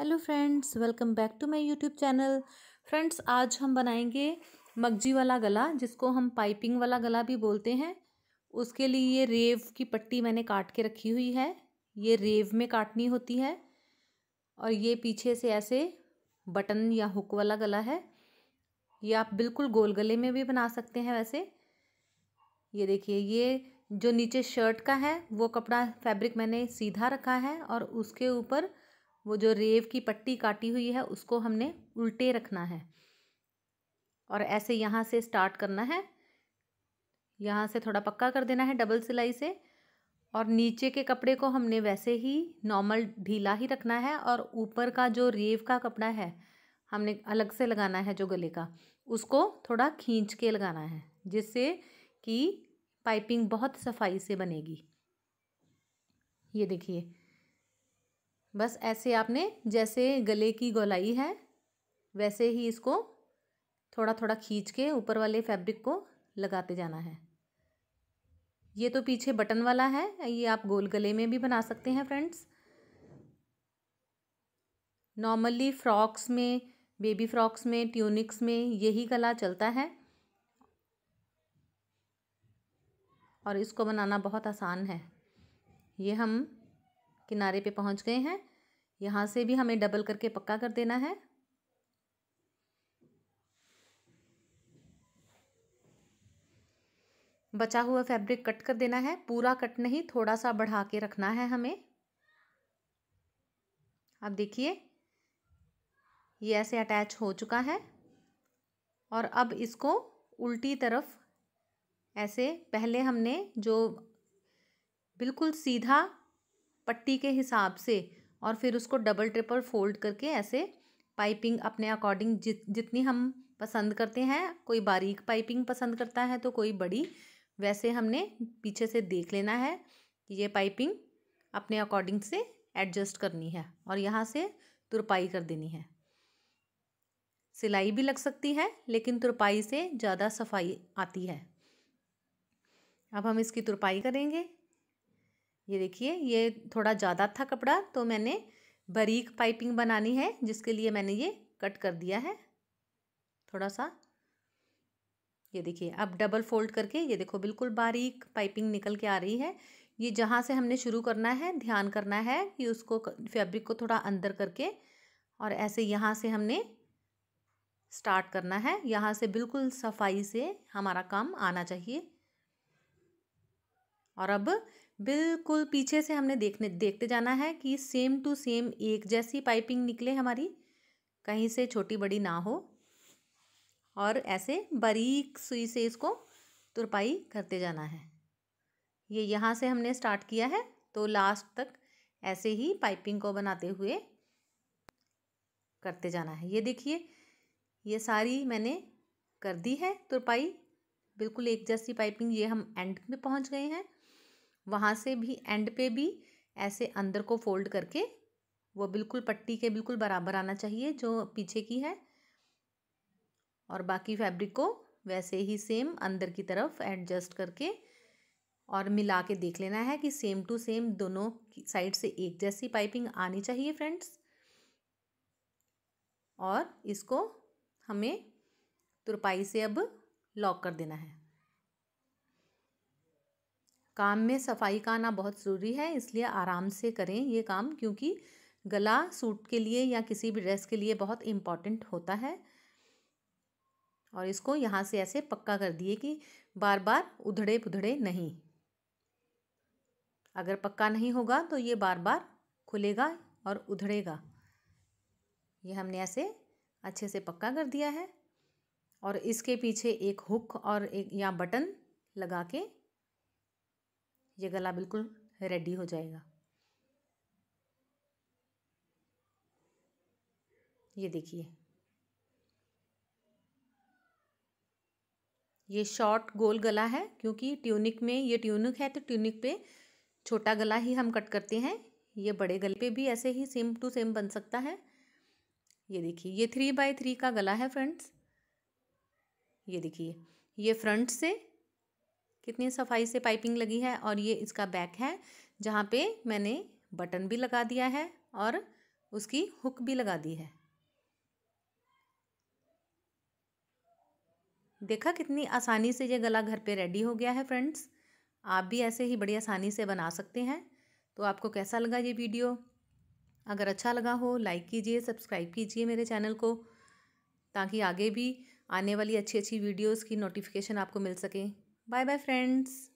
Hello friends welcome back to my YouTube channel friends आज हम बनाएंगे मगजी वाला गला जिसको हम पाइपिंग वाला गला भी बोलते हैं उसके लिए ये रेव की पट्टी मैंने काट के रखी हुई है ये रेव में काटनी होती है और ये पीछे से ऐसे बटन या हुक वाला गला है ये आप बिल्कुल गोल गले में भी बना सकते हैं वैसे ये देखिए ये जो नीचे शर्ट का है वो कपड़ा फैब्रिक मैंने सीधा रखा है और उसके ऊपर वो जो रेव की पट्टी काटी हुई है उसको हमने उल्टे रखना है और ऐसे यहाँ से स्टार्ट करना है यहाँ से थोड़ा पक्का कर देना है डबल सिलाई से और नीचे के कपड़े को हमने वैसे ही नॉर्मल ढीला ही रखना है और ऊपर का जो रेव का कपड़ा है हमने अलग से लगाना है जो गले का उसको थोड़ा खींच के लगाना है जिससे कि पाइपिंग बहुत सफाई से बनेगी ये देखिए बस ऐसे आपने जैसे गले की गोलाई है वैसे ही इसको थोड़ा थोड़ा खींच के ऊपर वाले फैब्रिक को लगाते जाना है ये तो पीछे बटन वाला है ये आप गोल गले में भी बना सकते हैं फ्रेंड्स नॉर्मली फ्रॉक्स में बेबी फ्रॉक्स में ट्यूनिक्स में यही गला चलता है और इसको बनाना बहुत आसान है ये हम किनारे पे पहुंच गए हैं यहाँ से भी हमें डबल करके पक्का कर देना है बचा हुआ फैब्रिक कट कर देना है पूरा कट नहीं थोड़ा सा बढ़ा के रखना है हमें अब देखिए ये ऐसे अटैच हो चुका है और अब इसको उल्टी तरफ ऐसे पहले हमने जो बिल्कुल सीधा पट्टी के हिसाब से और फिर उसको डबल ट्रिपल फोल्ड करके ऐसे पाइपिंग अपने अकॉर्डिंग जित जितनी हम पसंद करते हैं कोई बारीक पाइपिंग पसंद करता है तो कोई बड़ी वैसे हमने पीछे से देख लेना है कि ये पाइपिंग अपने अकॉर्डिंग से एडजस्ट करनी है और यहाँ से तुरपाई कर देनी है सिलाई भी लग सकती है लेकिन तुरपाई से ज़्यादा सफाई आती है अब हम इसकी तुरपाई करेंगे ये देखिए ये थोड़ा ज़्यादा था कपड़ा तो मैंने बारीक पाइपिंग बनानी है जिसके लिए मैंने ये कट कर दिया है थोड़ा सा ये देखिए अब डबल फोल्ड करके ये देखो बिल्कुल बारीक पाइपिंग निकल के आ रही है ये जहाँ से हमने शुरू करना है ध्यान करना है कि उसको फैब्रिक को थोड़ा अंदर करके और ऐसे यहाँ से हमने स्टार्ट करना है यहाँ से बिल्कुल सफाई से हमारा काम आना चाहिए और अब बिल्कुल पीछे से हमने देखने देखते जाना है कि सेम टू सेम एक जैसी पाइपिंग निकले हमारी कहीं से छोटी बड़ी ना हो और ऐसे बारीक सुई से इसको तुरपाई करते जाना है ये यहाँ से हमने स्टार्ट किया है तो लास्ट तक ऐसे ही पाइपिंग को बनाते हुए करते जाना है ये देखिए ये सारी मैंने कर दी है तुरपाई बिल्कुल एक जैसी पाइपिंग ये हम एंड में पहुँच गए हैं वहाँ से भी एंड पे भी ऐसे अंदर को फोल्ड करके वो बिल्कुल पट्टी के बिल्कुल बराबर आना चाहिए जो पीछे की है और बाकी फैब्रिक को वैसे ही सेम अंदर की तरफ एडजस्ट करके और मिला के देख लेना है कि सेम टू सेम दोनों साइड से एक जैसी पाइपिंग आनी चाहिए फ्रेंड्स और इसको हमें तुरपाई से अब लॉक कर देना है काम में सफाई का आना बहुत ज़रूरी है इसलिए आराम से करें ये काम क्योंकि गला सूट के लिए या किसी भी ड्रेस के लिए बहुत इम्पॉर्टेंट होता है और इसको यहाँ से ऐसे पक्का कर दिए कि बार बार उधड़े पुधड़े नहीं अगर पक्का नहीं होगा तो ये बार बार खुलेगा और उधड़ेगा ये हमने ऐसे अच्छे से पक्का कर दिया है और इसके पीछे एक हुक और एक या बटन लगा के ये गला बिल्कुल रेडी हो जाएगा ये देखिए ये शॉर्ट गोल गला है क्योंकि ट्यूनिक में ये ट्यूनिक है तो ट्यूनिक पे छोटा गला ही हम कट करते हैं ये बड़े गले पे भी ऐसे ही सेम टू सेम बन सकता है ये देखिए ये थ्री बाय थ्री का गला है फ्रेंड्स ये देखिए ये फ्रंट से कितनी सफाई से पाइपिंग लगी है और ये इसका बैक है जहाँ पे मैंने बटन भी लगा दिया है और उसकी हुक भी लगा दी है देखा कितनी आसानी से ये गला घर पे रेडी हो गया है फ्रेंड्स आप भी ऐसे ही बड़ी आसानी से बना सकते हैं तो आपको कैसा लगा ये वीडियो अगर अच्छा लगा हो लाइक कीजिए सब्सक्राइब कीजिए मेरे चैनल को ताकि आगे भी आने वाली अच्छी अच्छी वीडियोस की नोटिफिकेशन आपको मिल सके Bye bye friends.